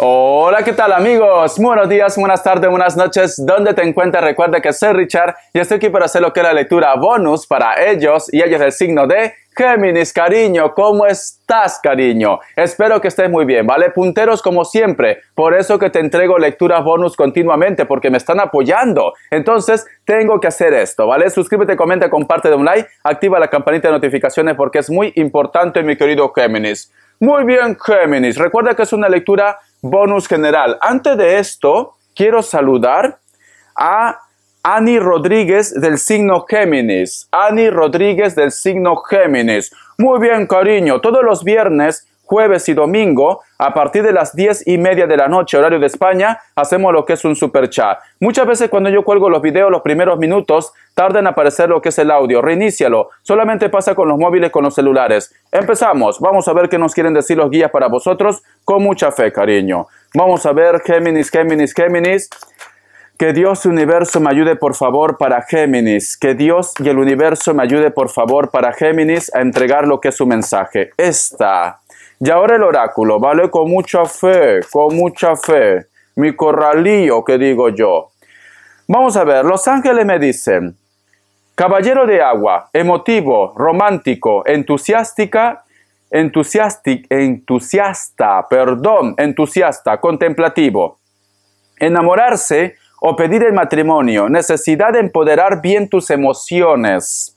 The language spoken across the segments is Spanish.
Hola, ¿qué tal amigos? buenos días, buenas tardes, buenas noches. ¿Dónde te encuentras? Recuerda que soy Richard y estoy aquí para hacer lo que es la lectura bonus para ellos y ellos el signo de Géminis, cariño, ¿cómo estás, cariño? Espero que estés muy bien, ¿vale? Punteros como siempre, por eso que te entrego lectura bonus continuamente, porque me están apoyando. Entonces, tengo que hacer esto, ¿vale? Suscríbete, comenta, comparte, de un like, activa la campanita de notificaciones porque es muy importante, mi querido Géminis. Muy bien, Géminis, recuerda que es una lectura bonus general. Antes de esto, quiero saludar a Ani Rodríguez del signo Géminis. Ani Rodríguez del signo Géminis. Muy bien, cariño. Todos los viernes jueves y domingo, a partir de las 10 y media de la noche, horario de España, hacemos lo que es un super chat. Muchas veces cuando yo cuelgo los videos, los primeros minutos, tarda en aparecer lo que es el audio. Reinícialo. Solamente pasa con los móviles, con los celulares. Empezamos. Vamos a ver qué nos quieren decir los guías para vosotros. Con mucha fe, cariño. Vamos a ver, Géminis, Géminis, Géminis. Que Dios y universo me ayude por favor para Géminis. Que Dios y el universo me ayude por favor para Géminis a entregar lo que es su mensaje. Esta y ahora el oráculo, ¿vale? Con mucha fe, con mucha fe. Mi corralillo, que digo yo. Vamos a ver, los ángeles me dicen, caballero de agua, emotivo, romántico, entusiástica, entusiasta, perdón, entusiasta, contemplativo. Enamorarse o pedir el matrimonio, necesidad de empoderar bien tus emociones,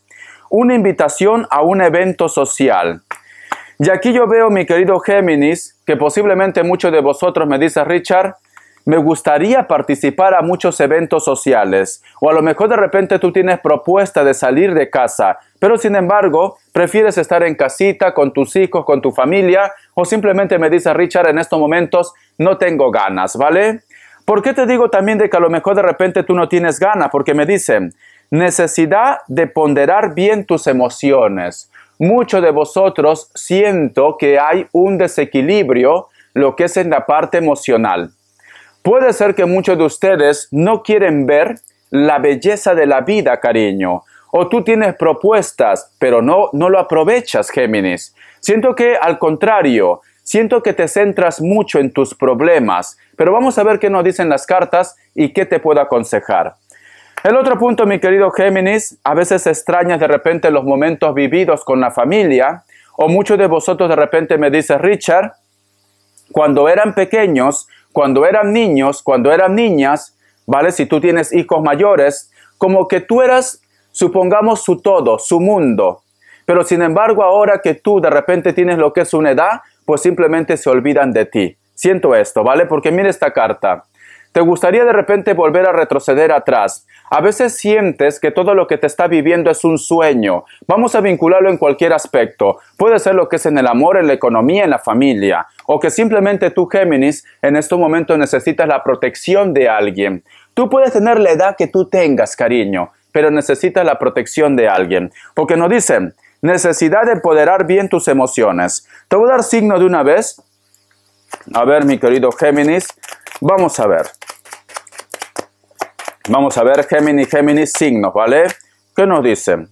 una invitación a un evento social, y aquí yo veo, mi querido Géminis, que posiblemente muchos de vosotros me dicen, Richard, me gustaría participar a muchos eventos sociales, o a lo mejor de repente tú tienes propuesta de salir de casa, pero sin embargo prefieres estar en casita con tus hijos, con tu familia, o simplemente me dice Richard, en estos momentos no tengo ganas, ¿vale? ¿Por qué te digo también de que a lo mejor de repente tú no tienes ganas? Porque me dicen, necesidad de ponderar bien tus emociones muchos de vosotros siento que hay un desequilibrio, lo que es en la parte emocional. Puede ser que muchos de ustedes no quieren ver la belleza de la vida, cariño. O tú tienes propuestas, pero no, no lo aprovechas, Géminis. Siento que, al contrario, siento que te centras mucho en tus problemas, pero vamos a ver qué nos dicen las cartas y qué te puedo aconsejar. El otro punto, mi querido Géminis, a veces extrañas de repente los momentos vividos con la familia, o muchos de vosotros de repente me dice Richard, cuando eran pequeños, cuando eran niños, cuando eran niñas, ¿vale? Si tú tienes hijos mayores, como que tú eras, supongamos, su todo, su mundo. Pero sin embargo, ahora que tú de repente tienes lo que es una edad, pues simplemente se olvidan de ti. Siento esto, ¿vale? Porque mira esta carta. Te gustaría de repente volver a retroceder atrás. A veces sientes que todo lo que te está viviendo es un sueño. Vamos a vincularlo en cualquier aspecto. Puede ser lo que es en el amor, en la economía, en la familia. O que simplemente tú, Géminis, en este momento necesitas la protección de alguien. Tú puedes tener la edad que tú tengas, cariño, pero necesitas la protección de alguien. Porque nos dicen, necesidad de empoderar bien tus emociones. Te voy a dar signo de una vez. A ver, mi querido Géminis, Vamos a ver. Vamos a ver Géminis, Géminis signos, ¿vale? ¿Qué nos dicen?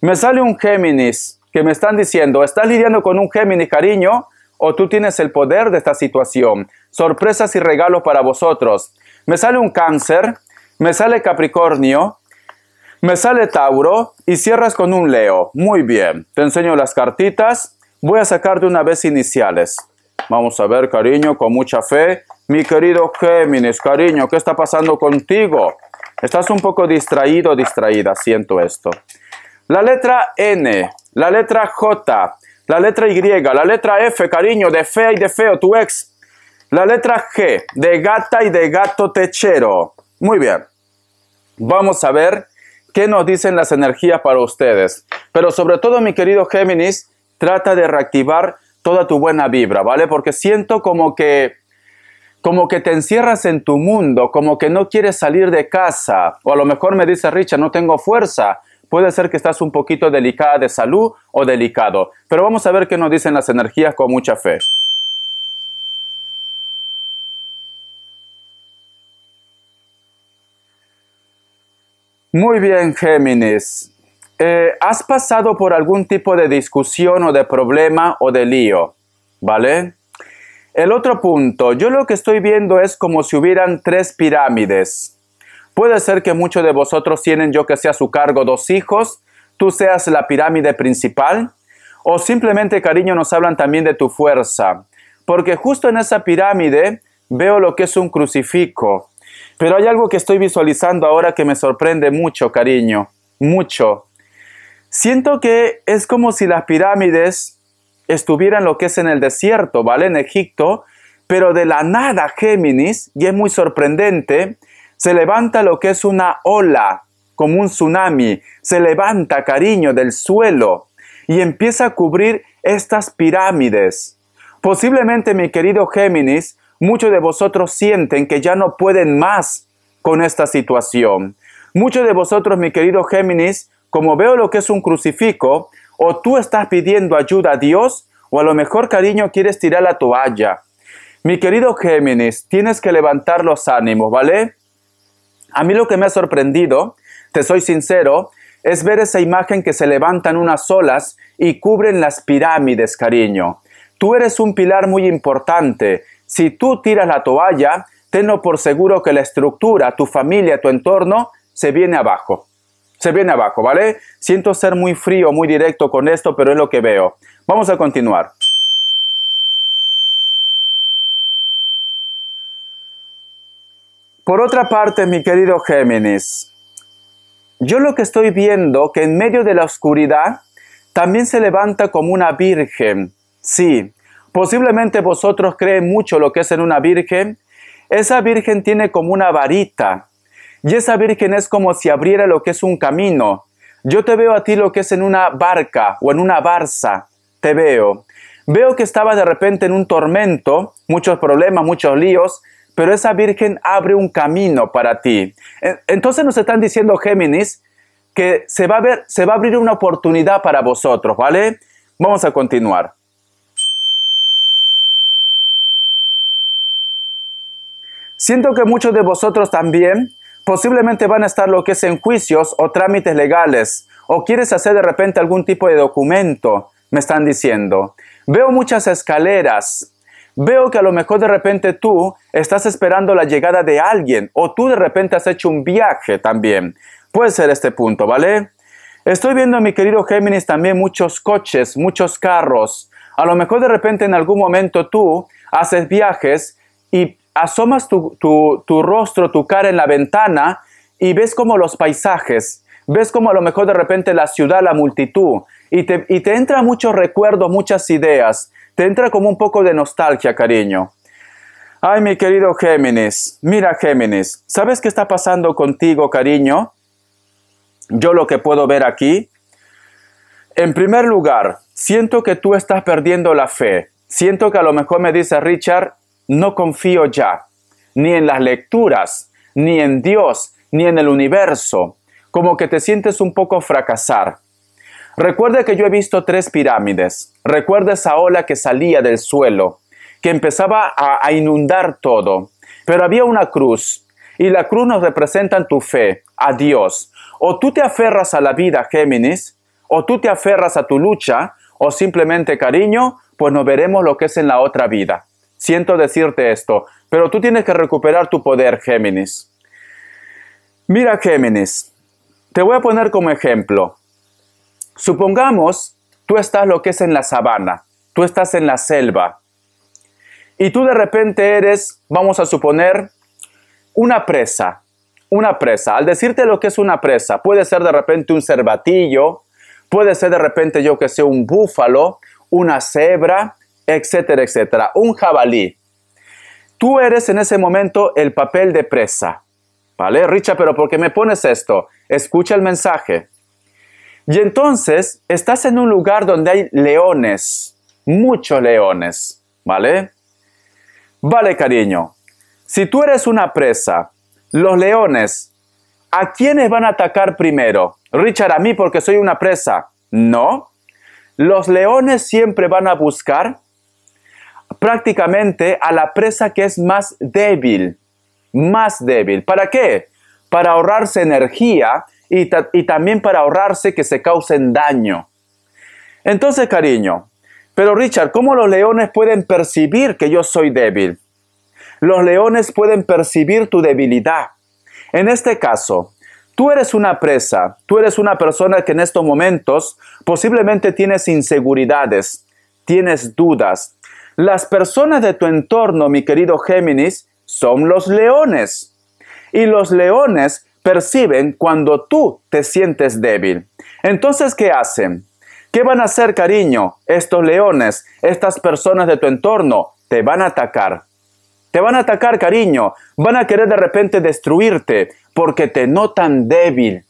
Me sale un Géminis que me están diciendo, ¿estás lidiando con un Géminis, cariño? ¿O tú tienes el poder de esta situación? Sorpresas y regalos para vosotros. Me sale un cáncer, me sale Capricornio, me sale Tauro y cierras con un Leo. Muy bien, te enseño las cartitas. Voy a sacar de una vez iniciales. Vamos a ver, cariño, con mucha fe. Mi querido Géminis, cariño, ¿qué está pasando contigo? Estás un poco distraído, distraída, siento esto. La letra N, la letra J, la letra Y, la letra F, cariño, de fea y de feo, tu ex. La letra G, de gata y de gato techero. Muy bien. Vamos a ver qué nos dicen las energías para ustedes. Pero sobre todo, mi querido Géminis, trata de reactivar toda tu buena vibra, ¿vale? Porque siento como que como que te encierras en tu mundo, como que no quieres salir de casa, o a lo mejor me dice Richard, no tengo fuerza, puede ser que estás un poquito delicada de salud o delicado, pero vamos a ver qué nos dicen las energías con mucha fe. Muy bien, Géminis. Eh, ¿Has pasado por algún tipo de discusión o de problema o de lío? ¿Vale? El otro punto, yo lo que estoy viendo es como si hubieran tres pirámides. Puede ser que muchos de vosotros tienen, yo que sea a su cargo, dos hijos, tú seas la pirámide principal, o simplemente, cariño, nos hablan también de tu fuerza, porque justo en esa pirámide veo lo que es un crucifijo, pero hay algo que estoy visualizando ahora que me sorprende mucho, cariño, mucho. Siento que es como si las pirámides estuviera lo que es en el desierto, ¿vale? En Egipto, pero de la nada Géminis, y es muy sorprendente, se levanta lo que es una ola, como un tsunami, se levanta, cariño, del suelo y empieza a cubrir estas pirámides. Posiblemente, mi querido Géminis, muchos de vosotros sienten que ya no pueden más con esta situación. Muchos de vosotros, mi querido Géminis, como veo lo que es un crucifijo, o tú estás pidiendo ayuda a Dios o a lo mejor, cariño, quieres tirar la toalla. Mi querido Géminis, tienes que levantar los ánimos, ¿vale? A mí lo que me ha sorprendido, te soy sincero, es ver esa imagen que se levantan unas olas y cubren las pirámides, cariño. Tú eres un pilar muy importante. Si tú tiras la toalla, tenlo por seguro que la estructura, tu familia, tu entorno, se viene abajo se viene abajo, ¿vale? Siento ser muy frío, muy directo con esto, pero es lo que veo. Vamos a continuar. Por otra parte, mi querido Géminis, yo lo que estoy viendo que en medio de la oscuridad también se levanta como una virgen. Sí, posiblemente vosotros creen mucho lo que es en una virgen. Esa virgen tiene como una varita, y esa virgen es como si abriera lo que es un camino. Yo te veo a ti lo que es en una barca o en una barza. Te veo. Veo que estaba de repente en un tormento, muchos problemas, muchos líos, pero esa virgen abre un camino para ti. E, entonces nos están diciendo Géminis que se va a, ver, se va a abrir una oportunidad para vosotros, ¿vale? Vamos a continuar. Siento que muchos de vosotros también posiblemente van a estar lo que es en juicios o trámites legales, o quieres hacer de repente algún tipo de documento, me están diciendo. Veo muchas escaleras. Veo que a lo mejor de repente tú estás esperando la llegada de alguien o tú de repente has hecho un viaje también. Puede ser este punto, ¿vale? Estoy viendo, mi querido Géminis, también muchos coches, muchos carros. A lo mejor de repente en algún momento tú haces viajes y asomas tu, rostro, tu cara en la ventana y ves como los paisajes, ves como a lo mejor de repente la ciudad, la multitud, y te, y entra muchos recuerdos, muchas ideas, te entra como un poco de nostalgia, cariño. Ay, mi querido Géminis, mira Géminis, ¿sabes qué está pasando contigo, cariño? Yo lo que puedo ver aquí, en primer lugar, siento que tú estás perdiendo la fe. Siento que a lo mejor me dice Richard, no confío ya, ni en las lecturas, ni en Dios, ni en el universo, como que te sientes un poco fracasar. Recuerda que yo he visto tres pirámides, recuerda esa ola que salía del suelo, que empezaba a, inundar todo, pero había una cruz, y la cruz nos representa tu fe, a Dios. O tú te aferras a la vida, Géminis, o tú te aferras a tu lucha, o simplemente cariño, pues nos veremos lo que es en la otra vida. Siento decirte esto, pero tú tienes que recuperar tu poder, Géminis. Mira, Géminis, te voy a poner como ejemplo. Supongamos, tú estás lo que es en la sabana, tú estás en la selva, y tú de repente eres, vamos a suponer, una presa, una presa. Al decirte lo que es una presa, puede ser de repente un cervatillo, puede ser de repente yo que sé, un búfalo, una cebra, etcétera, etcétera. Un jabalí. Tú eres en ese momento el papel de presa. ¿Vale? Richard, pero porque me pones esto? Escucha el mensaje. Y entonces estás en un lugar donde hay leones, muchos leones, ¿vale? Vale, cariño, si tú eres una presa, los leones, ¿a quiénes van a atacar primero? Richard, a mí porque soy una presa. No, los leones siempre van a buscar prácticamente a la presa que es más débil, más débil. ¿Para qué? Para ahorrarse energía y, y también para ahorrarse que se causen daño. Entonces, cariño, pero Richard, ¿cómo los leones pueden percibir que yo soy débil? Los leones pueden percibir tu debilidad. En este caso, tú eres una presa, tú eres una persona que en estos momentos posiblemente tienes inseguridades, tienes dudas, las personas de tu entorno, mi querido Géminis, son los leones. Y los leones perciben cuando tú te sientes débil. Entonces, ¿qué hacen? ¿Qué van a hacer, cariño? Estos leones, estas personas de tu entorno, te van a atacar. Te van a atacar, cariño. Van a querer de repente destruirte porque te notan débil.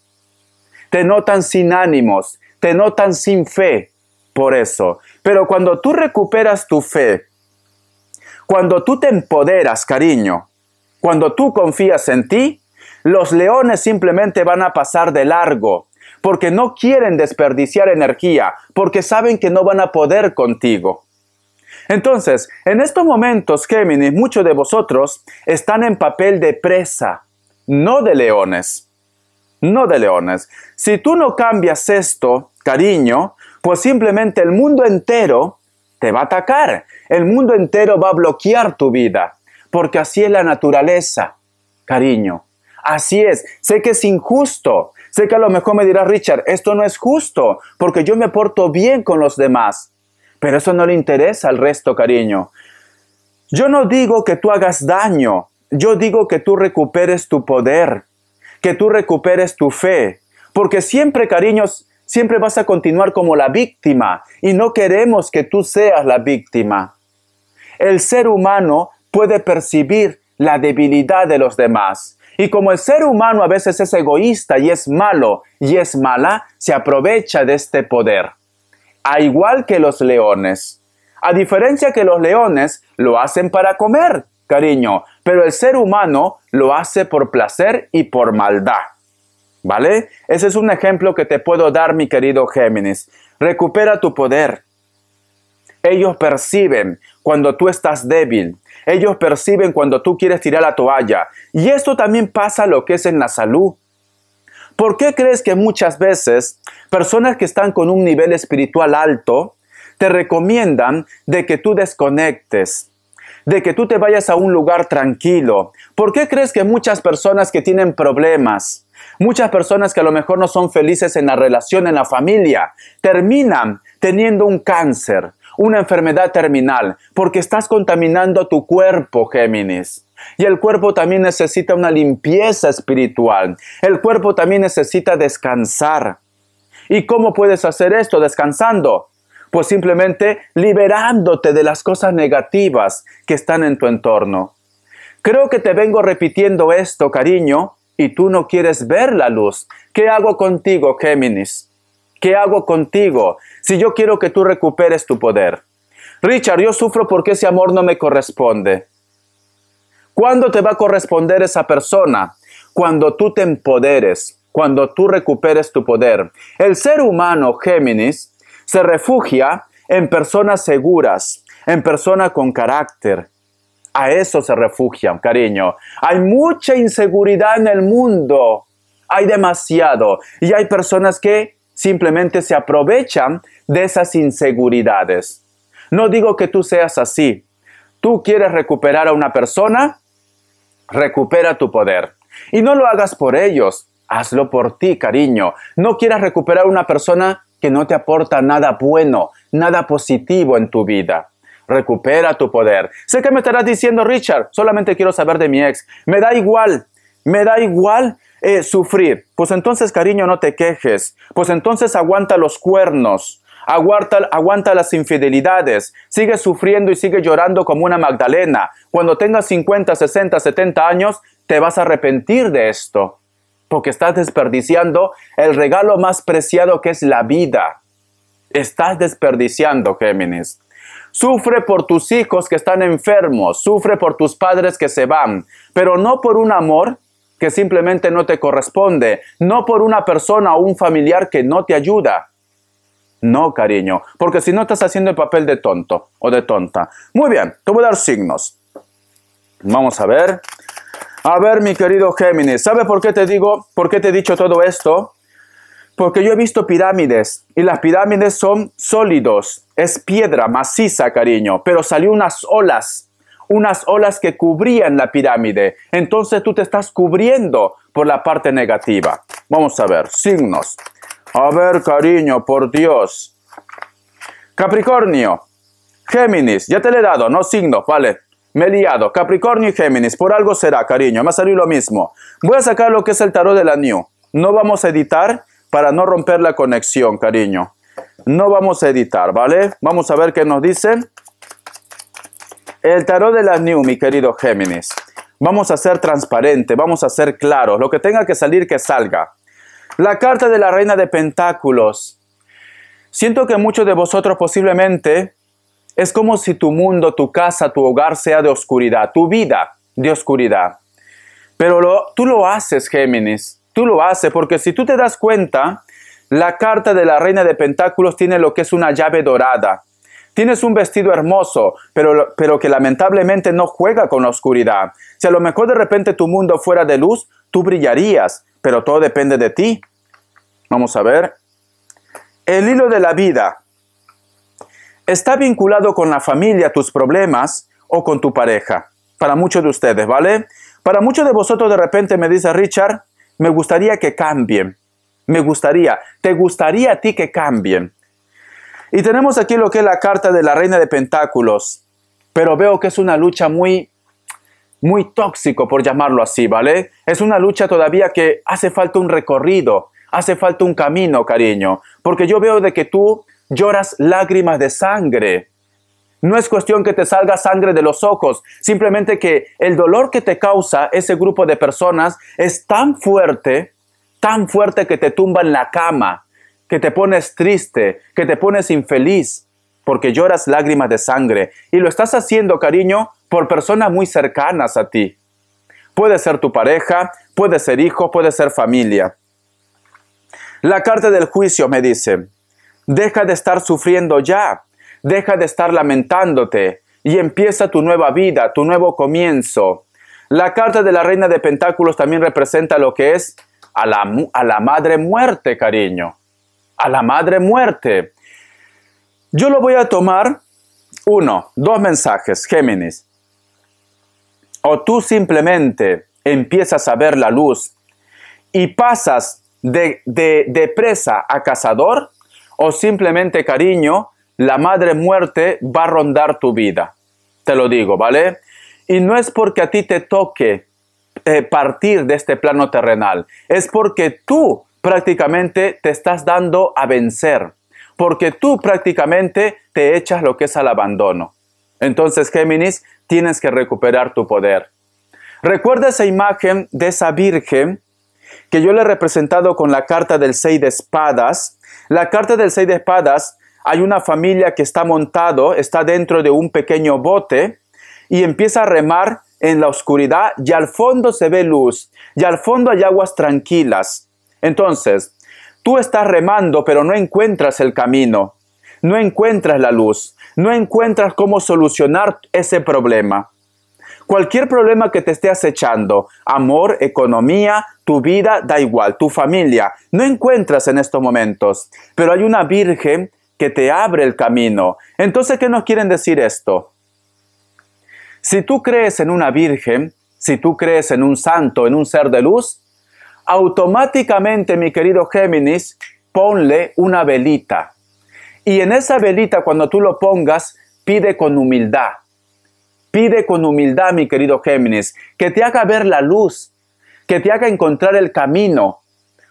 Te notan sin ánimos. Te notan sin fe por eso. Pero cuando tú recuperas tu fe, cuando tú te empoderas, cariño, cuando tú confías en ti, los leones simplemente van a pasar de largo, porque no quieren desperdiciar energía, porque saben que no van a poder contigo. Entonces, en estos momentos, Géminis, muchos de vosotros están en papel de presa, no de leones. No de leones. Si tú no cambias esto, cariño, pues simplemente el mundo entero te va a atacar, el mundo entero va a bloquear tu vida, porque así es la naturaleza, cariño. Así es, sé que es injusto, sé que a lo mejor me dirás, Richard, esto no es justo, porque yo me porto bien con los demás, pero eso no le interesa al resto, cariño. Yo no digo que tú hagas daño, yo digo que tú recuperes tu poder, que tú recuperes tu fe, porque siempre, cariños, siempre vas a continuar como la víctima y no queremos que tú seas la víctima. El ser humano puede percibir la debilidad de los demás. Y como el ser humano a veces es egoísta y es malo y es mala, se aprovecha de este poder. A igual que los leones. A diferencia que los leones lo hacen para comer, cariño, pero el ser humano lo hace por placer y por maldad. ¿Vale? Ese es un ejemplo que te puedo dar, mi querido Géminis. Recupera tu poder. Ellos perciben cuando tú estás débil. Ellos perciben cuando tú quieres tirar la toalla. Y esto también pasa lo que es en la salud. ¿Por qué crees que muchas veces personas que están con un nivel espiritual alto te recomiendan de que tú desconectes, de que tú te vayas a un lugar tranquilo? ¿Por qué crees que muchas personas que tienen problemas, Muchas personas que a lo mejor no son felices en la relación, en la familia, terminan teniendo un cáncer, una enfermedad terminal, porque estás contaminando tu cuerpo, Géminis. Y el cuerpo también necesita una limpieza espiritual. El cuerpo también necesita descansar. ¿Y cómo puedes hacer esto descansando? Pues simplemente liberándote de las cosas negativas que están en tu entorno. Creo que te vengo repitiendo esto, cariño, y tú no quieres ver la luz. ¿Qué hago contigo, Géminis? ¿Qué hago contigo si yo quiero que tú recuperes tu poder? Richard, yo sufro porque ese amor no me corresponde. ¿Cuándo te va a corresponder esa persona? Cuando tú te empoderes, cuando tú recuperes tu poder. El ser humano, Géminis, se refugia en personas seguras, en personas con carácter, a eso se refugian, cariño. Hay mucha inseguridad en el mundo. Hay demasiado. Y hay personas que simplemente se aprovechan de esas inseguridades. No digo que tú seas así. Tú quieres recuperar a una persona, recupera tu poder. Y no lo hagas por ellos, hazlo por ti, cariño. No quieras recuperar a una persona que no te aporta nada bueno, nada positivo en tu vida recupera tu poder. Sé que me estarás diciendo, Richard, solamente quiero saber de mi ex. Me da igual, me da igual eh, sufrir. Pues entonces, cariño, no te quejes. Pues entonces aguanta los cuernos. Aguanta, aguanta, las infidelidades, sigue sufriendo y sigue llorando como una Magdalena. Cuando tengas 50, 60, 70 años, te vas a arrepentir de esto, porque estás desperdiciando el regalo más preciado que es la vida. Estás desperdiciando, Géminis. Sufre por tus hijos que están enfermos, sufre por tus padres que se van, pero no por un amor que simplemente no te corresponde, no por una persona o un familiar que no te ayuda. No, cariño, porque si no estás haciendo el papel de tonto o de tonta. Muy bien, te voy a dar signos. Vamos a ver. A ver, mi querido Géminis, ¿sabe por qué te digo, por qué te he dicho todo esto? Porque yo he visto pirámides y las pirámides son sólidos, es piedra maciza, cariño, pero salió unas olas, unas olas que cubrían la pirámide. Entonces tú te estás cubriendo por la parte negativa. Vamos a ver, signos. A ver, cariño, por Dios. Capricornio, Géminis, ya te le he dado, no signos, vale. Me he liado. Capricornio y Géminis, por algo será, cariño, me ha salido lo mismo. Voy a sacar lo que es el tarot de la New. No vamos a editar, para no romper la conexión, cariño. No vamos a editar, ¿vale? Vamos a ver qué nos dicen. El tarot de la New, mi querido Géminis. Vamos a ser transparente, vamos a ser claros. Lo que tenga que salir, que salga. La carta de la Reina de Pentáculos. Siento que muchos de vosotros posiblemente es como si tu mundo, tu casa, tu hogar sea de oscuridad, tu vida de oscuridad. Pero tú lo haces, Géminis tú lo haces, porque si tú te das cuenta, la carta de la reina de pentáculos tiene lo que es una llave dorada. Tienes un vestido hermoso, pero, pero que lamentablemente no juega con la oscuridad. Si a lo mejor de repente tu mundo fuera de luz, tú brillarías, pero todo depende de ti. Vamos a ver. El hilo de la vida está vinculado con la familia, tus problemas o con tu pareja. Para muchos de ustedes, ¿vale? Para muchos de vosotros de repente me dice Richard, me gustaría que cambien, me gustaría, te gustaría a ti que cambien. Y tenemos aquí lo que es la carta de la reina de pentáculos, pero veo que es una lucha muy muy tóxico por llamarlo así, ¿vale? Es una lucha todavía que hace falta un recorrido, hace falta un camino, cariño, porque yo veo de que tú lloras lágrimas de sangre, no es cuestión que te salga sangre de los ojos, simplemente que el dolor que te causa ese grupo de personas es tan fuerte, tan fuerte que te tumba en la cama, que te pones triste, que te pones infeliz, porque lloras lágrimas de sangre. Y lo estás haciendo, cariño, por personas muy cercanas a ti. Puede ser tu pareja, puede ser hijo, puede ser familia. La carta del juicio me dice, deja de estar sufriendo ya Deja de estar lamentándote y empieza tu nueva vida, tu nuevo comienzo. La carta de la Reina de Pentáculos también representa lo que es a la, a la madre muerte, cariño. A la madre muerte. Yo lo voy a tomar, uno, dos mensajes, Géminis. O tú simplemente empiezas a ver la luz y pasas de presa a cazador, o simplemente, cariño, la madre muerte va a rondar tu vida. Te lo digo, ¿vale? Y no es porque a ti te toque eh, partir de este plano terrenal, es porque tú prácticamente te estás dando a vencer, porque tú prácticamente te echas lo que es al abandono. Entonces, Géminis, tienes que recuperar tu poder. Recuerda esa imagen de esa Virgen que yo le he representado con la carta del Seis de Espadas. La carta del Seis de Espadas hay una familia que está montado, está dentro de un pequeño bote y empieza a remar en la oscuridad y al fondo se ve luz y al fondo hay aguas tranquilas. Entonces, tú estás remando pero no encuentras el camino, no encuentras la luz, no encuentras cómo solucionar ese problema. Cualquier problema que te esté acechando, amor, economía, tu vida, da igual, tu familia, no encuentras en estos momentos. Pero hay una Virgen que te abre el camino. Entonces, ¿qué nos quieren decir esto? Si tú crees en una virgen, si tú crees en un santo, en un ser de luz, automáticamente, mi querido Géminis, ponle una velita. Y en esa velita, cuando tú lo pongas, pide con humildad. Pide con humildad, mi querido Géminis, que te haga ver la luz, que te haga encontrar el camino.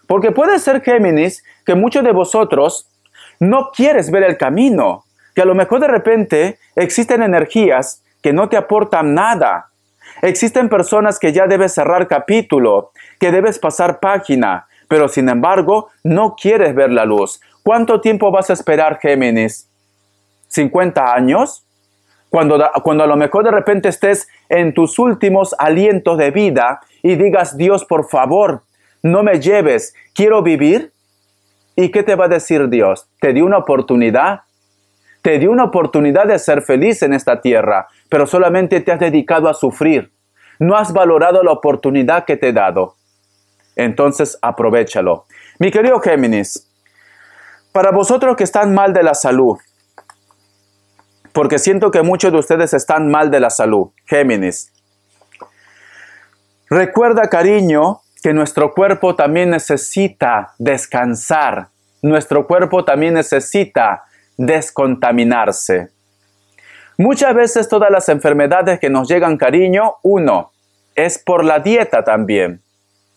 Porque puede ser, Géminis, que muchos de vosotros no quieres ver el camino, que a lo mejor de repente existen energías que no te aportan nada. Existen personas que ya debes cerrar capítulo, que debes pasar página, pero sin embargo no quieres ver la luz. ¿Cuánto tiempo vas a esperar, Géminis? ¿50 años? Cuando, cuando a lo mejor de repente estés en tus últimos alientos de vida y digas, Dios, por favor, no me lleves, quiero vivir, ¿Y qué te va a decir Dios? ¿Te dio una oportunidad? Te dio una oportunidad de ser feliz en esta tierra, pero solamente te has dedicado a sufrir. No has valorado la oportunidad que te he dado. Entonces, aprovechalo. Mi querido Géminis, para vosotros que están mal de la salud, porque siento que muchos de ustedes están mal de la salud, Géminis, recuerda, cariño, que nuestro cuerpo también necesita descansar, nuestro cuerpo también necesita descontaminarse. Muchas veces todas las enfermedades que nos llegan cariño, uno, es por la dieta también,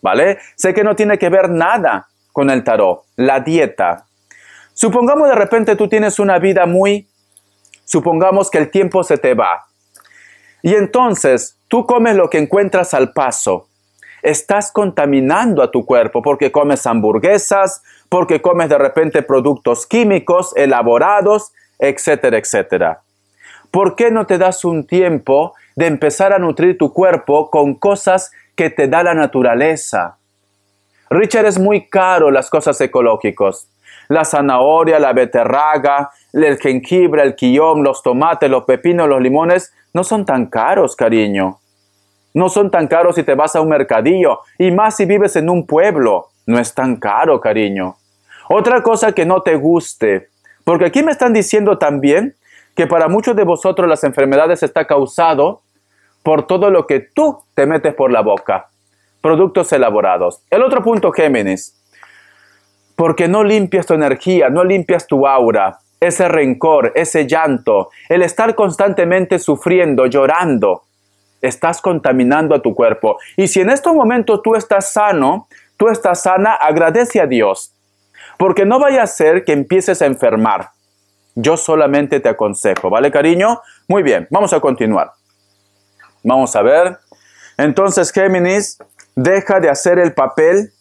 ¿vale? Sé que no tiene que ver nada con el tarot, la dieta. Supongamos de repente tú tienes una vida muy, supongamos que el tiempo se te va. Y entonces tú comes lo que encuentras al paso, estás contaminando a tu cuerpo porque comes hamburguesas, porque comes de repente productos químicos elaborados, etcétera, etcétera. ¿Por qué no te das un tiempo de empezar a nutrir tu cuerpo con cosas que te da la naturaleza? Richard, es muy caro las cosas ecológicas. La zanahoria, la beterraga, el jengibre, el quillón, los tomates, los pepinos, los limones, no son tan caros, cariño. No son tan caros si te vas a un mercadillo, y más si vives en un pueblo. No es tan caro, cariño. Otra cosa que no te guste, porque aquí me están diciendo también que para muchos de vosotros las enfermedades está causado por todo lo que tú te metes por la boca. Productos elaborados. El otro punto, Géminis. Porque no limpias tu energía, no limpias tu aura, ese rencor, ese llanto, el estar constantemente sufriendo, llorando, estás contaminando a tu cuerpo. Y si en estos momentos tú estás sano, tú estás sana, agradece a Dios. Porque no vaya a ser que empieces a enfermar. Yo solamente te aconsejo, ¿vale cariño? Muy bien, vamos a continuar. Vamos a ver. Entonces, Géminis, deja de hacer el papel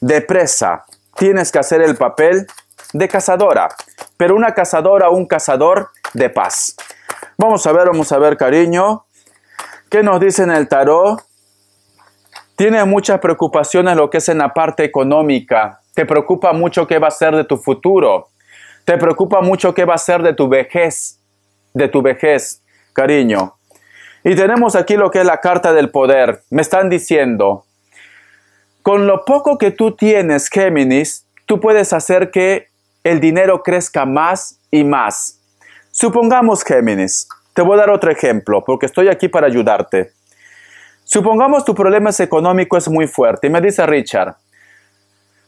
de presa. Tienes que hacer el papel de cazadora, pero una cazadora, un cazador de paz. Vamos a ver, vamos a ver, cariño. ¿Qué nos dice en el tarot? Tienes muchas preocupaciones lo que es en la parte económica. Te preocupa mucho qué va a ser de tu futuro. Te preocupa mucho qué va a ser de tu vejez. De tu vejez, cariño. Y tenemos aquí lo que es la carta del poder. Me están diciendo, con lo poco que tú tienes, Géminis, tú puedes hacer que el dinero crezca más y más. Supongamos, Géminis, te voy a dar otro ejemplo, porque estoy aquí para ayudarte. Supongamos tu problema es económico es muy fuerte y me dice Richard,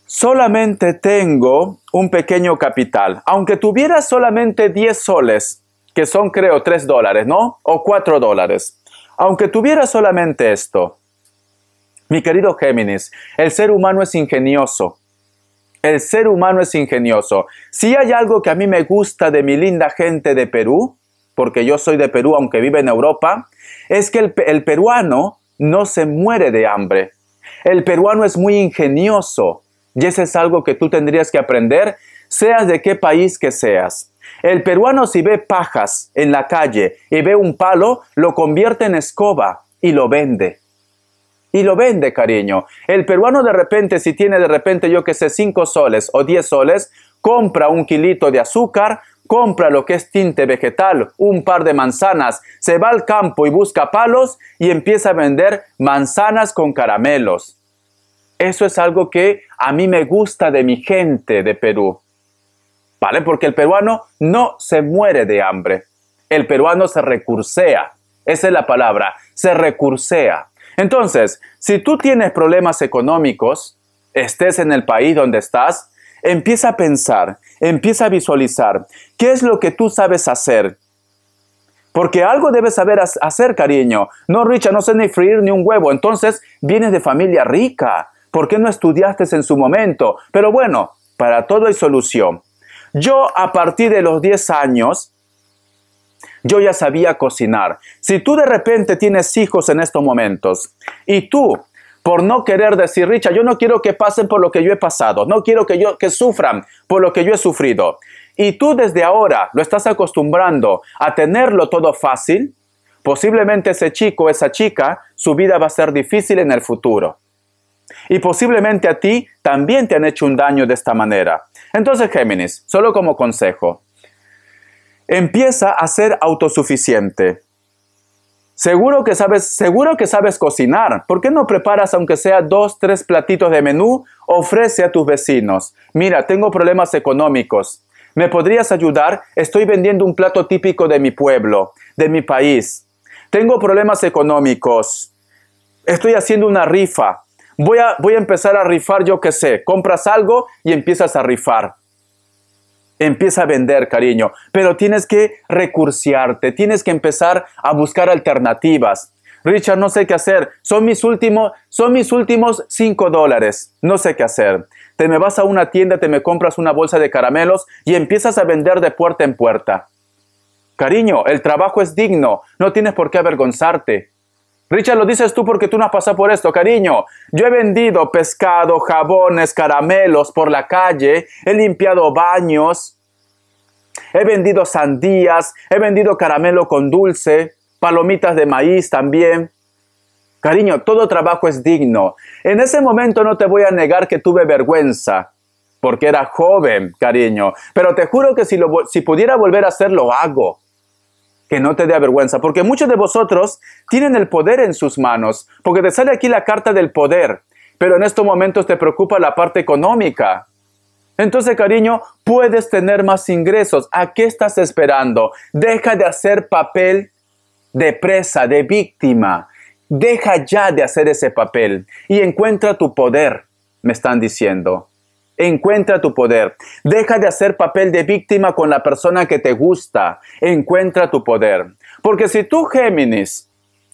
solamente tengo un pequeño capital, aunque tuviera solamente 10 soles, que son creo 3 dólares, ¿no? O 4 dólares, aunque tuviera solamente esto. Mi querido Géminis, el ser humano es ingenioso. El ser humano es ingenioso. Si hay algo que a mí me gusta de mi linda gente de Perú, porque yo soy de Perú, aunque vive en Europa, es que el, peruano no se muere de hambre. El peruano es muy ingenioso y eso es algo que tú tendrías que aprender, seas de qué país que seas. El peruano si ve pajas en la calle y ve un palo, lo convierte en escoba y lo vende. Y lo vende, cariño. El peruano de repente, si tiene de repente, yo que sé, 5 soles o 10 soles, compra un kilito de azúcar, compra lo que es tinte vegetal, un par de manzanas, se va al campo y busca palos y empieza a vender manzanas con caramelos. Eso es algo que a mí me gusta de mi gente de Perú. ¿Vale? Porque el peruano no se muere de hambre. El peruano se recursea. Esa es la palabra, se recursea. Entonces, si tú tienes problemas económicos, estés en el país donde estás, Empieza a pensar, empieza a visualizar qué es lo que tú sabes hacer. Porque algo debes saber hacer, cariño. No, Richa, no sé ni freír ni un huevo. Entonces, vienes de familia rica. ¿Por qué no estudiaste en su momento? Pero bueno, para todo hay solución. Yo a partir de los 10 años, yo ya sabía cocinar. Si tú de repente tienes hijos en estos momentos y tú por no querer decir, Richa, yo no quiero que pasen por lo que yo he pasado, no quiero que, yo, que sufran por lo que yo he sufrido. Y tú desde ahora lo estás acostumbrando a tenerlo todo fácil, posiblemente ese chico o esa chica, su vida va a ser difícil en el futuro. Y posiblemente a ti también te han hecho un daño de esta manera. Entonces, Géminis, solo como consejo, empieza a ser autosuficiente. Seguro que sabes, seguro que sabes cocinar. ¿Por qué no preparas aunque sea dos, tres platitos de menú? Ofrece a tus vecinos. Mira, tengo problemas económicos. ¿Me podrías ayudar? Estoy vendiendo un plato típico de mi pueblo, de mi país. Tengo problemas económicos. Estoy haciendo una rifa. Voy a, voy a empezar a rifar, yo qué sé. Compras algo y empiezas a rifar. Empieza a vender, cariño, pero tienes que recursearte, tienes que empezar a buscar alternativas. Richard, no sé qué hacer. Son mis últimos, son mis últimos 5 dólares. No sé qué hacer. Te me vas a una tienda, te me compras una bolsa de caramelos y empiezas a vender de puerta en puerta. Cariño, el trabajo es digno, no tienes por qué avergonzarte. Richard, lo dices tú porque tú no has pasado por esto, cariño. Yo he vendido pescado, jabones, caramelos por la calle, he limpiado baños, he vendido sandías, he vendido caramelo con dulce, palomitas de maíz también. Cariño, todo trabajo es digno. En ese momento no te voy a negar que tuve vergüenza, porque era joven, cariño, pero te juro que si, si pudiera volver a hacerlo, hago que no te dé vergüenza, porque muchos de vosotros tienen el poder en sus manos, porque te sale aquí la carta del poder, pero en estos momentos te preocupa la parte económica. Entonces, cariño, puedes tener más ingresos. ¿A qué estás esperando? Deja de hacer papel de presa, de víctima. Deja ya de hacer ese papel y encuentra tu poder, me están diciendo. Encuentra tu poder. Deja de hacer papel de víctima con la persona que te gusta. Encuentra tu poder. Porque si tú, Géminis,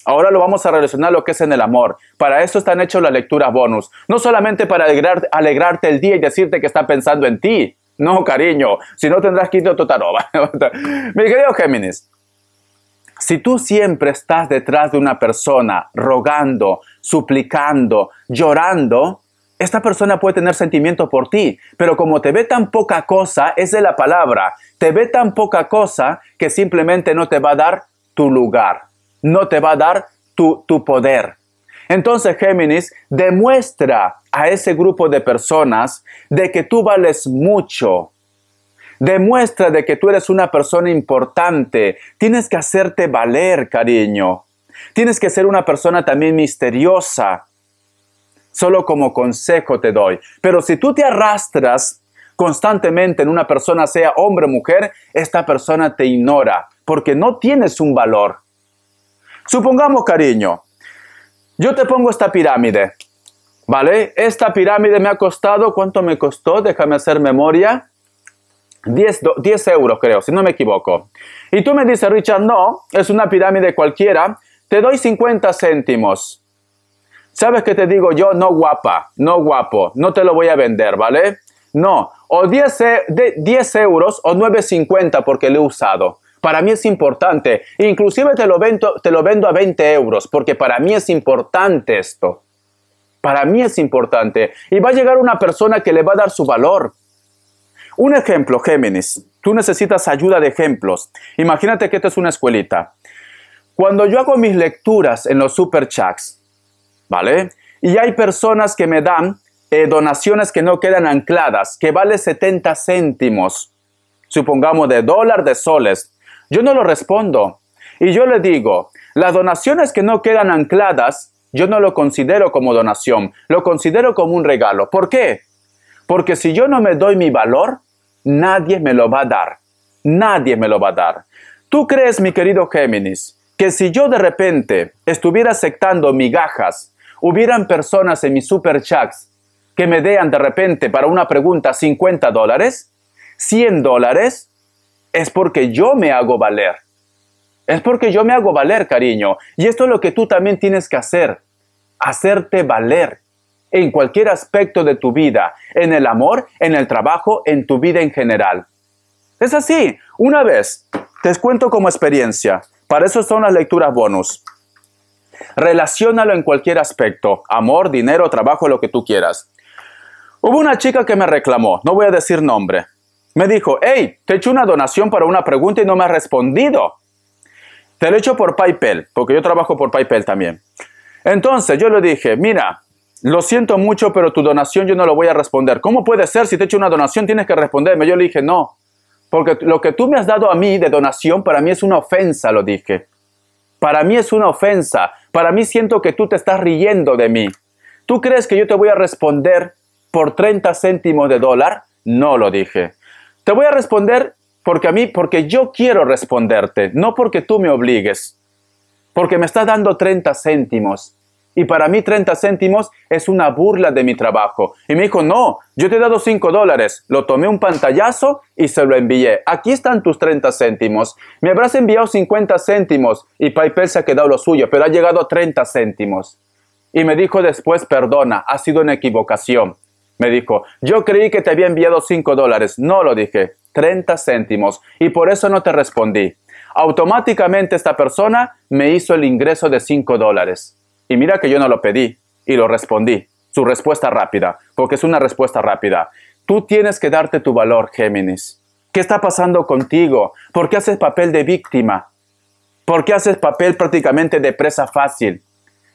ahora lo vamos a relacionar lo que es en el amor. Para eso están hechos las lecturas bonus. No solamente para alegrarte el día y decirte que está pensando en ti. No, cariño, si no tendrás que a tu taroba. Mi querido Géminis, si tú siempre estás detrás de una persona, rogando, suplicando, llorando, esta persona puede tener sentimiento por ti, pero como te ve tan poca cosa, es de la palabra, te ve tan poca cosa que simplemente no te va a dar tu lugar, no te va a dar tu, poder. Entonces, Géminis, demuestra a ese grupo de personas de que tú vales mucho. Demuestra de que tú eres una persona importante. Tienes que hacerte valer, cariño. Tienes que ser una persona también misteriosa. Solo como consejo te doy. Pero si tú te arrastras constantemente en una persona, sea hombre o mujer, esta persona te ignora porque no tienes un valor. Supongamos, cariño, yo te pongo esta pirámide, ¿vale? Esta pirámide me ha costado, ¿cuánto me costó? Déjame hacer memoria. 10, euros, creo, si no me equivoco. Y tú me dices, Richard, no, es una pirámide cualquiera, te doy 50 céntimos. ¿Sabes qué te digo yo? No guapa, no guapo, no te lo voy a vender, ¿vale? No, o 10, eh, de euros o 9,50 porque lo he usado. Para mí es importante. Inclusive te lo, vendo, te lo vendo a 20 euros porque para mí es importante esto. Para mí es importante. Y va a llegar una persona que le va a dar su valor. Un ejemplo, Géminis. Tú necesitas ayuda de ejemplos. Imagínate que esto es una escuelita. Cuando yo hago mis lecturas en los super ¿vale? Y hay personas que me dan eh, donaciones que no quedan ancladas, que vale 70 céntimos, supongamos de dólar, de soles. Yo no lo respondo. Y yo le digo, las donaciones que no quedan ancladas, yo no lo considero como donación, lo considero como un regalo. ¿Por qué? Porque si yo no me doy mi valor, nadie me lo va a dar. Nadie me lo va a dar. ¿Tú crees, mi querido Géminis, que si yo de repente estuviera aceptando migajas hubieran personas en mis super chats que me dean de repente para una pregunta 50 dólares, 100 dólares, es porque yo me hago valer. Es porque yo me hago valer, cariño. Y esto es lo que tú también tienes que hacer. Hacerte valer en cualquier aspecto de tu vida, en el amor, en el trabajo, en tu vida en general. Es así. Una vez, te cuento como experiencia. Para eso son las lecturas bonus. Relaciónalo en cualquier aspecto, amor, dinero, trabajo, lo que tú quieras. Hubo una chica que me reclamó, no voy a decir nombre. Me dijo, hey, te he hecho una donación para una pregunta y no me ha respondido. Te lo he hecho por PayPal, porque yo trabajo por PayPal también. Entonces yo le dije, mira, lo siento mucho, pero tu donación yo no lo voy a responder. ¿Cómo puede ser? Si te he hecho una donación tienes que responderme. Yo le dije, no, porque lo que tú me has dado a mí de donación para mí es una ofensa, lo dije. Para mí es una ofensa. Para mí siento que tú te estás riendo de mí. ¿Tú crees que yo te voy a responder por 30 céntimos de dólar? No lo dije. Te voy a responder porque a mí, porque yo quiero responderte, no porque tú me obligues. Porque me estás dando 30 céntimos y para mí 30 céntimos es una burla de mi trabajo. Y me dijo, no, yo te he dado 5 dólares. Lo tomé un pantallazo y se lo envié. Aquí están tus 30 céntimos. Me habrás enviado 50 céntimos y PayPal se ha quedado lo suyo, pero ha llegado a 30 céntimos. Y me dijo después, perdona, ha sido una equivocación. Me dijo, yo creí que te había enviado 5 dólares. No lo dije, 30 céntimos. Y por eso no te respondí. Automáticamente esta persona me hizo el ingreso de 5 dólares. Y mira que yo no lo pedí y lo respondí. Su respuesta rápida, porque es una respuesta rápida. Tú tienes que darte tu valor, Géminis. ¿Qué está pasando contigo? ¿Por qué haces papel de víctima? ¿Por qué haces papel prácticamente de presa fácil?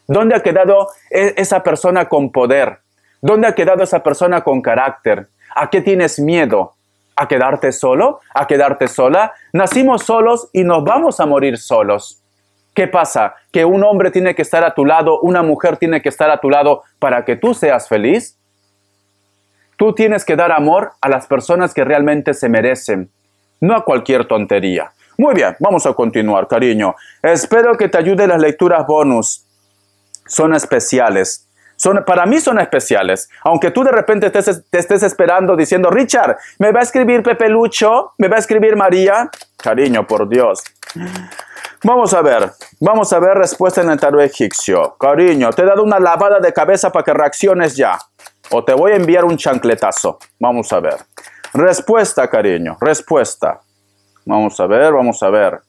¿Dónde ha quedado e, esa persona con poder? ¿Dónde ha quedado esa persona con carácter? ¿A qué tienes miedo? ¿A quedarte solo? ¿A quedarte sola? Nacimos solos y nos vamos a morir solos. ¿Qué pasa? ¿Que un hombre tiene que estar a tu lado, una mujer tiene que estar a tu lado para que tú seas feliz? Tú tienes que dar amor a las personas que realmente se merecen, no a cualquier tontería. Muy bien, vamos a continuar, cariño. Espero que te ayude las lecturas bonus. Son especiales. Son, para mí son especiales. Aunque tú de repente estés, te estés esperando diciendo, Richard, ¿me va a escribir Pepe Lucho? ¿Me va a escribir María? Cariño, por Dios. Vamos a ver, vamos a ver respuesta en el tarot egipcio. Cariño, te he dado una lavada de cabeza para que reacciones ya. O te voy a enviar un chancletazo. Vamos a ver. Respuesta, cariño, respuesta. Vamos a ver, vamos a ver.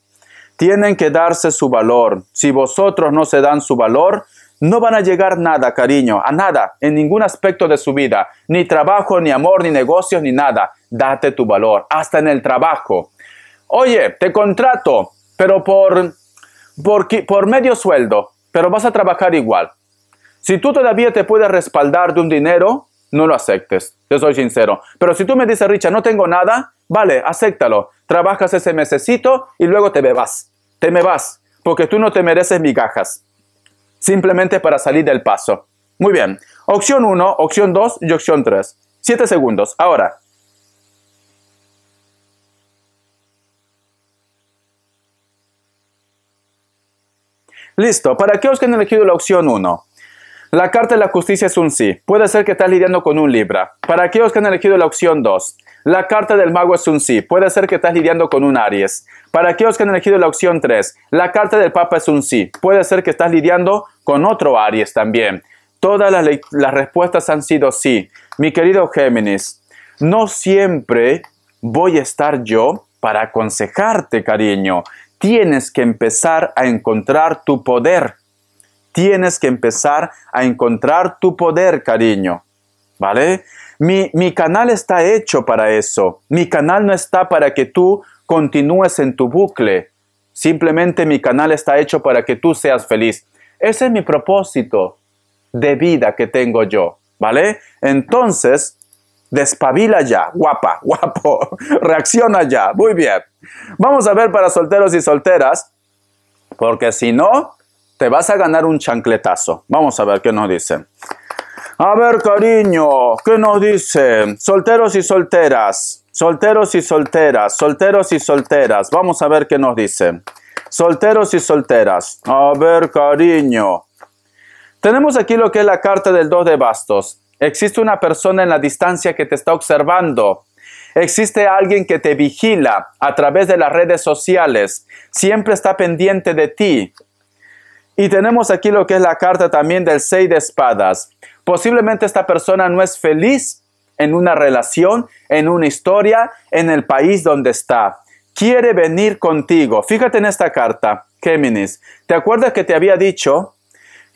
Tienen que darse su valor. Si vosotros no se dan su valor, no van a llegar nada, cariño, a nada, en ningún aspecto de su vida, ni trabajo, ni amor, ni negocios, ni nada. Date tu valor, hasta en el trabajo. Oye, te contrato, pero por, por, por medio sueldo, pero vas a trabajar igual. Si tú todavía te puedes respaldar de un dinero, no lo aceptes, yo soy sincero. Pero si tú me dices, Richard, no tengo nada, vale, acéptalo. Trabajas ese mesecito y luego te me vas. Te me vas, porque tú no te mereces migajas. Simplemente para salir del paso. Muy bien. Opción 1, opción 2 y opción 3. 7 segundos. Ahora, Listo, para aquellos que han elegido la opción 1, la carta de la justicia es un sí. Puede ser que estás lidiando con un Libra. Para aquellos que han elegido la opción 2, la carta del mago es un sí. Puede ser que estás lidiando con un Aries. Para aquellos que han elegido la opción 3, la carta del Papa es un sí. Puede ser que estás lidiando con otro Aries también. Todas las, las respuestas han sido sí. Mi querido Géminis, no siempre voy a estar yo para aconsejarte, cariño tienes que empezar a encontrar tu poder. Tienes que empezar a encontrar tu poder, cariño. ¿Vale? Mi, mi canal está hecho para eso. Mi canal no está para que tú continúes en tu bucle. Simplemente mi canal está hecho para que tú seas feliz. Ese es mi propósito de vida que tengo yo, ¿vale? Entonces, Despabila ya, guapa, guapo, reacciona ya, muy bien. Vamos a ver para solteros y solteras, porque si no, te vas a ganar un chancletazo. Vamos a ver qué nos dicen. A ver, cariño, ¿qué nos dicen? Solteros y solteras, solteros y solteras, solteros y solteras. Vamos a ver qué nos dicen. Solteros y solteras. A ver, cariño. Tenemos aquí lo que es la carta del 2 de bastos. Existe una persona en la distancia que te está observando. Existe alguien que te vigila a través de las redes sociales. Siempre está pendiente de ti. Y tenemos aquí lo que es la carta también del 6 de espadas. Posiblemente esta persona no es feliz en una relación, en una historia, en el país donde está. Quiere venir contigo. Fíjate en esta carta, Géminis. ¿Te acuerdas que te había dicho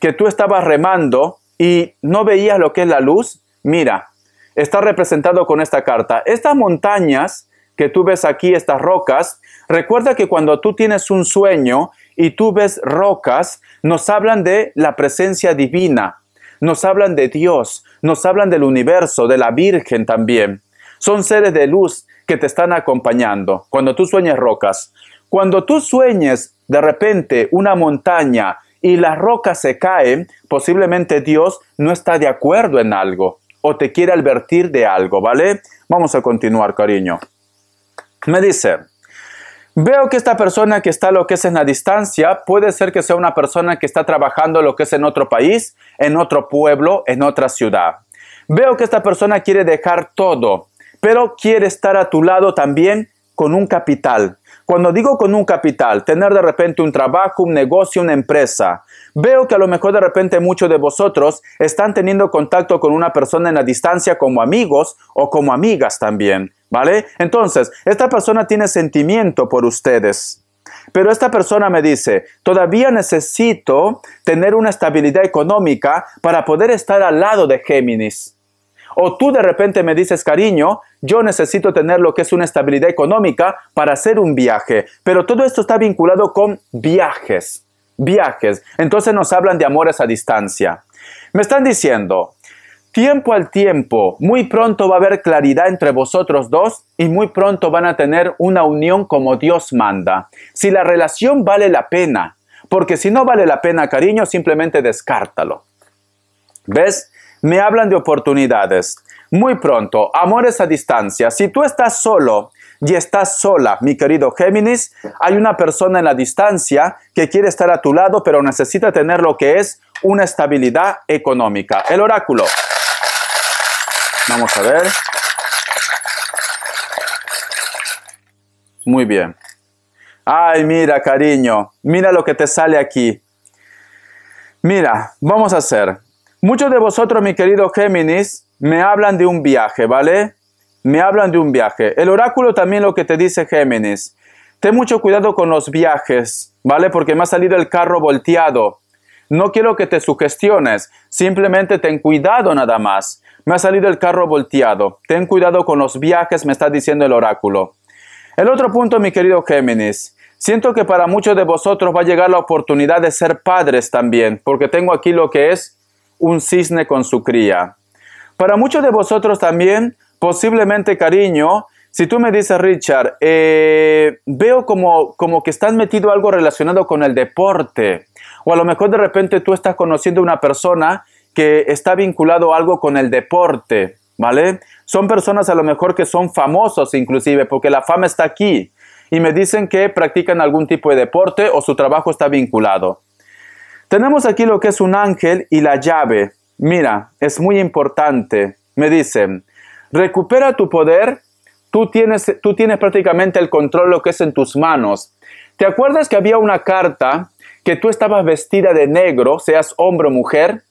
que tú estabas remando y no veías lo que es la luz, mira, está representado con esta carta. Estas montañas que tú ves aquí, estas rocas, recuerda que cuando tú tienes un sueño y tú ves rocas, nos hablan de la presencia divina, nos hablan de Dios, nos hablan del universo, de la Virgen también. Son seres de luz que te están acompañando cuando tú sueñas rocas. Cuando tú sueñes de repente una montaña y la roca se cae, posiblemente Dios no está de acuerdo en algo o te quiere advertir de algo, ¿vale? Vamos a continuar, cariño. Me dice, Veo que esta persona que está lo que es en la distancia puede ser que sea una persona que está trabajando lo que es en otro país, en otro pueblo, en otra ciudad. Veo que esta persona quiere dejar todo, pero quiere estar a tu lado también con un capital. Cuando digo con un capital, tener de repente un trabajo, un negocio, una empresa, veo que a lo mejor de repente muchos de vosotros están teniendo contacto con una persona en la distancia como amigos o como amigas también, ¿vale? Entonces, esta persona tiene sentimiento por ustedes. Pero esta persona me dice, todavía necesito tener una estabilidad económica para poder estar al lado de Géminis. O tú de repente me dices, cariño, yo necesito tener lo que es una estabilidad económica para hacer un viaje. Pero todo esto está vinculado con viajes. Viajes. Entonces nos hablan de amores a distancia. Me están diciendo, tiempo al tiempo, muy pronto va a haber claridad entre vosotros dos y muy pronto van a tener una unión como Dios manda. Si la relación vale la pena, porque si no vale la pena, cariño, simplemente descártalo. ¿Ves? me hablan de oportunidades. Muy pronto, amores a distancia. Si tú estás solo y estás sola, mi querido Géminis, hay una persona en la distancia que quiere estar a tu lado, pero necesita tener lo que es una estabilidad económica. El oráculo. Vamos a ver. Muy bien. Ay, mira, cariño, mira lo que te sale aquí. Mira, vamos a hacer. Muchos de vosotros, mi querido Géminis, me hablan de un viaje, ¿vale? Me hablan de un viaje. El oráculo también lo que te dice Géminis. Ten mucho cuidado con los viajes, ¿vale? Porque me ha salido el carro volteado. No quiero que te sugestiones, simplemente ten cuidado nada más. Me ha salido el carro volteado. Ten cuidado con los viajes, me está diciendo el oráculo. El otro punto, mi querido Géminis. Siento que para muchos de vosotros va a llegar la oportunidad de ser padres también, porque tengo aquí lo que es un cisne con su cría. Para muchos de vosotros también, posiblemente cariño, si tú me dices, Richard, eh, veo como, como que estás metido algo relacionado con el deporte, o a lo mejor de repente tú estás conociendo a una persona que está vinculado algo con el deporte, ¿vale? Son personas a lo mejor que son famosos inclusive, porque la fama está aquí, y me dicen que practican algún tipo de deporte o su trabajo está vinculado. Tenemos aquí lo que es un ángel y la llave. Mira, es muy importante. Me dice, recupera tu poder, tú tienes, tú tienes prácticamente el control lo que es en tus manos. ¿Te acuerdas que había una carta que tú estabas vestida de negro, seas hombre o mujer?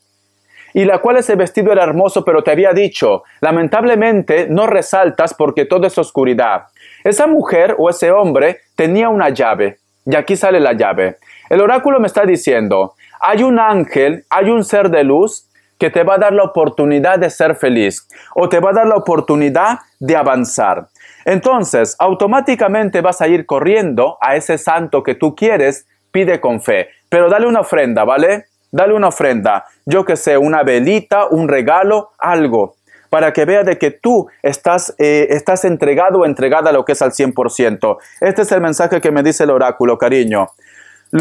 y la cual ese vestido era hermoso, pero te había dicho, lamentablemente no resaltas porque todo es oscuridad. Esa mujer o ese hombre tenía una llave, y aquí sale la llave. El oráculo me está diciendo, hay un ángel, hay un ser de luz que te va a dar la oportunidad de ser feliz o te va a dar la oportunidad de avanzar. Entonces, automáticamente vas a ir corriendo a ese santo que tú quieres, pide con fe, pero dale una ofrenda, ¿vale? Dale una ofrenda, yo que sé, una velita, un regalo, algo, para que vea de que tú estás, eh, estás entregado o entregada a lo que es al 100%. Este es el mensaje que me dice el oráculo, cariño.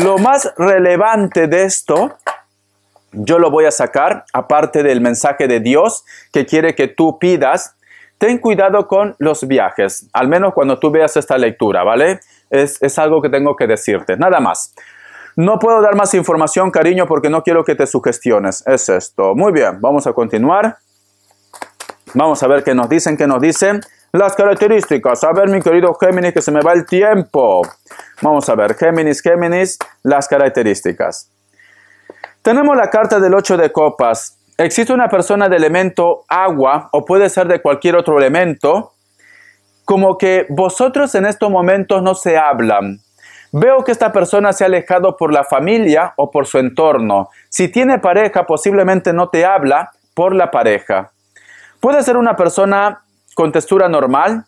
Lo más relevante de esto, yo lo voy a sacar, aparte del mensaje de Dios que quiere que tú pidas, ten cuidado con los viajes, al menos cuando tú veas esta lectura, ¿vale? Es, algo que tengo que decirte, nada más. No puedo dar más información, cariño, porque no quiero que te sugestiones. Es esto. Muy bien, vamos a continuar. Vamos a ver qué nos dicen, qué nos dicen. Las características. A ver, mi querido Géminis, que se me va el tiempo. Vamos a ver, Géminis, Géminis, las características. Tenemos la carta del 8 de copas. Existe una persona de elemento agua o puede ser de cualquier otro elemento. Como que vosotros en estos momentos no se hablan. Veo que esta persona se ha alejado por la familia o por su entorno. Si tiene pareja, posiblemente no te habla por la pareja. Puede ser una persona con textura normal,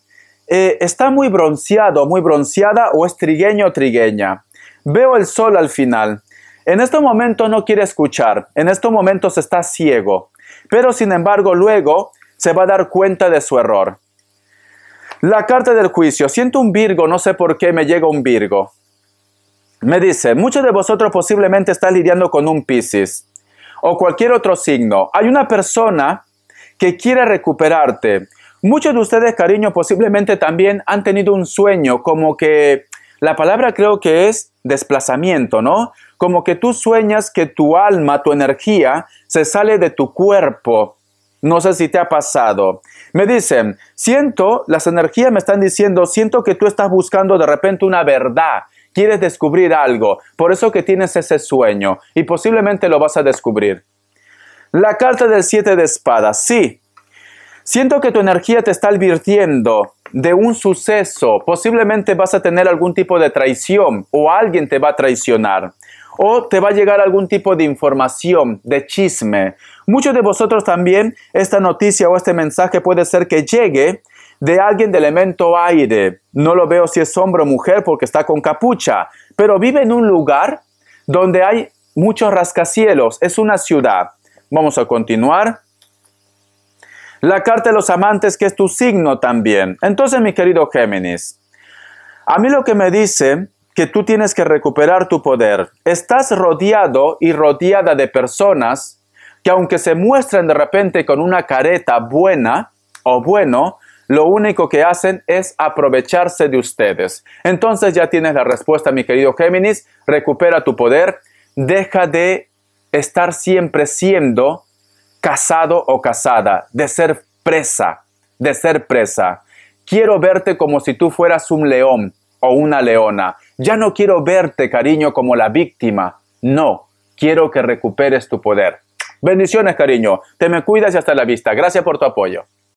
eh, está muy bronceado, muy bronceada o es trigueño o trigueña. Veo el sol al final. En este momento no quiere escuchar, en estos momentos está ciego, pero sin embargo luego se va a dar cuenta de su error. La carta del juicio. Siento un Virgo, no sé por qué me llega un Virgo. Me dice, muchos de vosotros posiblemente está lidiando con un Piscis o cualquier otro signo. Hay una persona que quiere recuperarte, Muchos de ustedes, cariño, posiblemente también han tenido un sueño, como que la palabra creo que es desplazamiento, ¿no? Como que tú sueñas que tu alma, tu energía, se sale de tu cuerpo. No sé si te ha pasado. Me dicen, siento, las energías me están diciendo, siento que tú estás buscando de repente una verdad, quieres descubrir algo, por eso que tienes ese sueño y posiblemente lo vas a descubrir. La carta del siete de espadas, sí, Siento que tu energía te está advirtiendo de un suceso. Posiblemente vas a tener algún tipo de traición o alguien te va a traicionar. O te va a llegar algún tipo de información, de chisme. Muchos de vosotros también, esta noticia o este mensaje puede ser que llegue de alguien de elemento aire. No lo veo si es hombre o mujer porque está con capucha, pero vive en un lugar donde hay muchos rascacielos. Es una ciudad. Vamos a continuar. La carta de los amantes, que es tu signo también. Entonces, mi querido Géminis, a mí lo que me dice que tú tienes que recuperar tu poder. Estás rodeado y rodeada de personas que aunque se muestren de repente con una careta buena o bueno, lo único que hacen es aprovecharse de ustedes. Entonces ya tienes la respuesta, mi querido Géminis, recupera tu poder, deja de estar siempre siendo casado o casada, de ser presa, de ser presa. Quiero verte como si tú fueras un león o una leona. Ya no quiero verte, cariño, como la víctima. No, quiero que recuperes tu poder. Bendiciones, cariño. Te me cuidas y hasta la vista. Gracias por tu apoyo.